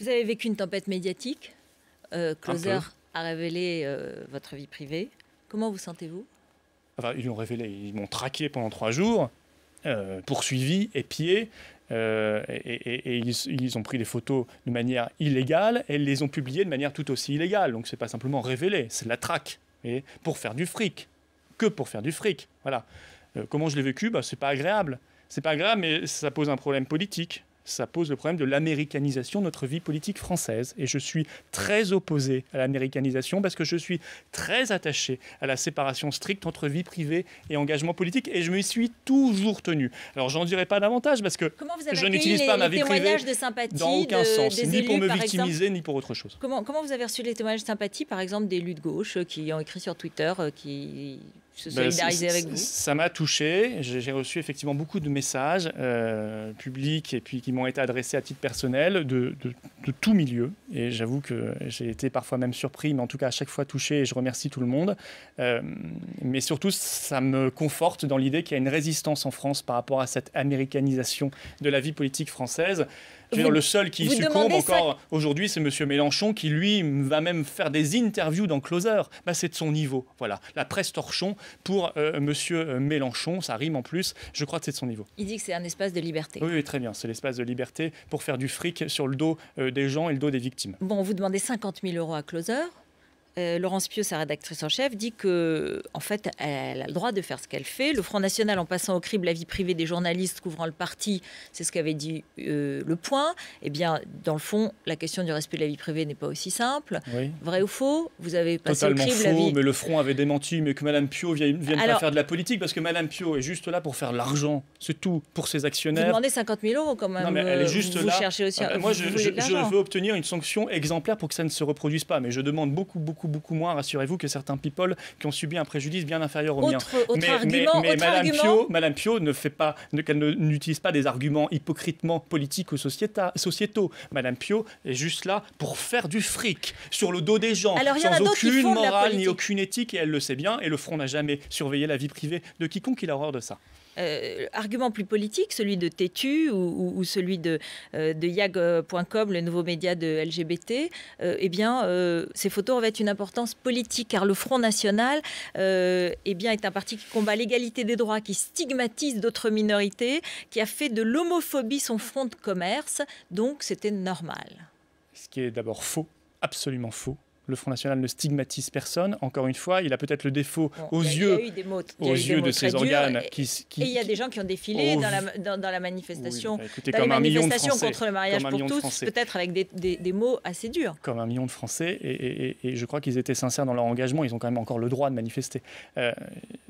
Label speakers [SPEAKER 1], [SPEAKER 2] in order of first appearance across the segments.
[SPEAKER 1] Vous avez vécu une tempête médiatique. Euh, Closer a révélé euh, votre vie privée. Comment vous sentez-vous
[SPEAKER 2] ils révélé. Ils m'ont traqué pendant trois jours, euh, poursuivi, épié. et, ils, ont pris des photos de manière illégale et les ont publiées de manière tout aussi illégale. Donc c'est pas simplement révélé, c'est la traque. Et pour faire du fric, que pour faire du fric. Voilà. comment je l'ai vécu bah, C'est pas agréable. C'est pas agréable, mais ça pose un problème politique ça pose le problème de l'américanisation de notre vie politique française. Et je suis très opposé à l'américanisation parce que je suis très attaché à la séparation stricte entre vie privée et engagement politique. Et je me suis toujours tenu. Alors, j'en dirai pas davantage parce que je n'utilise pas ma vie privée de dans aucun sens, ni pour me victimiser, ni pour autre chose.
[SPEAKER 1] Comment, comment vous avez reçu les témoignages de sympathie, par exemple, des de gauche euh, qui ont écrit sur Twitter, euh, qui ben, ça
[SPEAKER 2] m'a touché. J'ai reçu effectivement beaucoup de messages euh, publics et puis qui m'ont été adressés à titre personnel de, tout milieu. Et j'avoue que j'ai été parfois même surpris, mais en tout cas à chaque fois touché et je remercie tout le monde. Euh, mais surtout, ça me conforte dans l'idée qu'il y a une résistance en France par rapport à cette américanisation de la vie politique française le seul qui succombe encore aujourd'hui, c'est M. Mélenchon, qui lui va même faire des interviews dans Closer. Bah, c'est de son niveau. Voilà, la presse torchon pour euh, M. Mélenchon, ça rime en plus. Je crois que c'est de son niveau.
[SPEAKER 1] Il dit que c'est un espace de liberté.
[SPEAKER 2] Oui, très bien, c'est l'espace de liberté pour faire du fric sur le dos euh, des gens et le dos des victimes.
[SPEAKER 1] Bon, vous demandez 50 000 euros à Closer. Euh, Laurence Pio, sa rédactrice en chef, dit que, en fait, elle a le droit de faire ce qu'elle fait. Le Front National, en passant au crible la vie privée des journalistes couvrant le parti, c'est ce qu'avait dit euh, Le Point. Eh bien, dans le fond, la question du respect de la vie privée n'est pas aussi simple. Vrai ou faux Vous avez passé au crible la vie... mais le Front
[SPEAKER 2] avait démenti, mais que Madame Pio vienne, vienne pas faire de la politique, parce que Madame Pio est juste là pour faire l'argent, c'est tout, pour ses actionnaires. Vous demandez
[SPEAKER 1] 50 000 euros quand même. Non, mais elle est juste vous Cherchez aussi... Euh, moi, je veux
[SPEAKER 2] obtenir une sanction exemplaire pour que ça ne se reproduise pas, mais je demande beaucoup, beaucoup beaucoup, moins, rassurez-vous, que certains people qui ont subi un préjudice bien inférieur au mien. mais, Mme Madame, Pio, ne fait pas, qu'elle n'utilise pas des arguments hypocritement politiques ou sociétaux. Madame Pio est juste là pour faire du fric sur le dos des gens, sans aucune morale ni aucune éthique, et elle le sait bien, et le Front n'a jamais surveillé la vie privée de quiconque, il a horreur de ça.
[SPEAKER 1] L'argument euh, argument plus politique, celui de Tétu ou, celui de, euh, Yag.com, le nouveau média de LGBT, euh, eh bien, ces photos revêtent une importance politique car le Front National eh est un parti qui combat l'égalité des droits, qui stigmatise d'autres minorités, qui a fait de l'homophobie son front de commerce, donc c'était normal.
[SPEAKER 2] Ce qui est d'abord faux, absolument faux le Front National ne stigmatise personne. Encore une fois, il a peut-être le défaut aux yeux, aux yeux de ses organes. Et, qui, et il y
[SPEAKER 1] a des gens qui ont défilé dans, la, manifestation, contre le mariage pour tous, peut-être avec des, mots assez durs.
[SPEAKER 2] Comme un million de Français, et, je crois qu'ils étaient sincères dans leur engagement. Ils ont quand même encore le droit de manifester. Euh,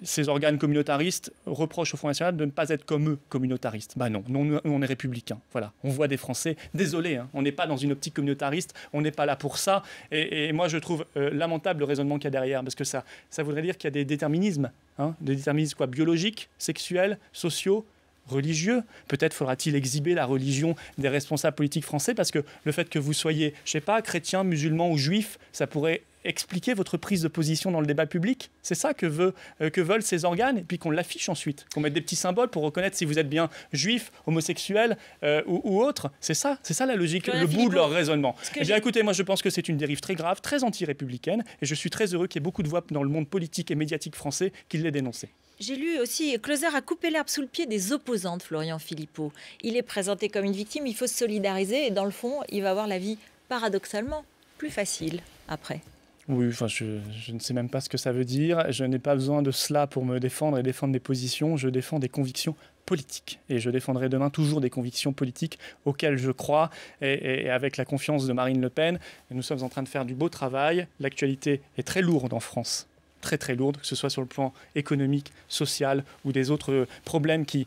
[SPEAKER 2] ces organes communautaristes reprochent au Front National de ne pas être comme eux communautaristes. Bah non, nous, on est républicains. Voilà, on voit des Français. Désolé, hein, on n'est pas dans une optique communautariste, on n'est pas là pour ça. Et, moi, je trouve euh, lamentable le raisonnement qu'il y a derrière, parce que ça, ça voudrait dire qu'il y a des déterminismes, hein, des déterminismes quoi, biologiques, sexuels, sociaux, religieux. Peut-être faudra-t-il exhiber la religion des responsables politiques français parce que le fait que vous soyez, je sais pas, chrétien, musulman ou juif, ça pourrait expliquer votre prise de position dans le débat public. C'est ça que, veut, euh, que veulent ces organes, et puis qu'on l'affiche ensuite, qu'on mette des petits symboles pour reconnaître si vous êtes bien juif, homosexuel euh, ou, autre. C'est ça, c'est ça la logique, le bout de leur raisonnement. Eh bien, écoutez, moi, je pense que c'est une dérive très grave, très anti-républicaine, et je suis très heureux qu'il y ait beaucoup de voix dans le monde politique et médiatique français qui l'aient dénoncé.
[SPEAKER 1] J'ai lu aussi, Closer a coupé l'herbe sous le pied des opposants de Florian Philippot. Il est présenté comme une victime, il faut se solidariser et dans le fond, il va avoir la vie paradoxalement plus facile après.
[SPEAKER 2] Oui, enfin, je, ne sais même pas ce que ça veut dire. Je n'ai pas besoin de cela pour me défendre et défendre des positions. Je défends des convictions politiques. Et je défendrai demain toujours des convictions politiques auxquelles je crois et, avec la confiance de Marine Le Pen. nous sommes en train de faire du beau travail. L'actualité est très lourde en France très très lourde, que ce soit sur le plan économique, social ou des autres euh, problèmes qui,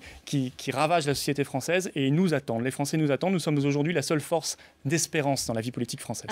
[SPEAKER 2] ravagent la société française et nous attendent. Les Français nous attendent. Nous sommes aujourd'hui la seule force d'espérance dans la vie politique française.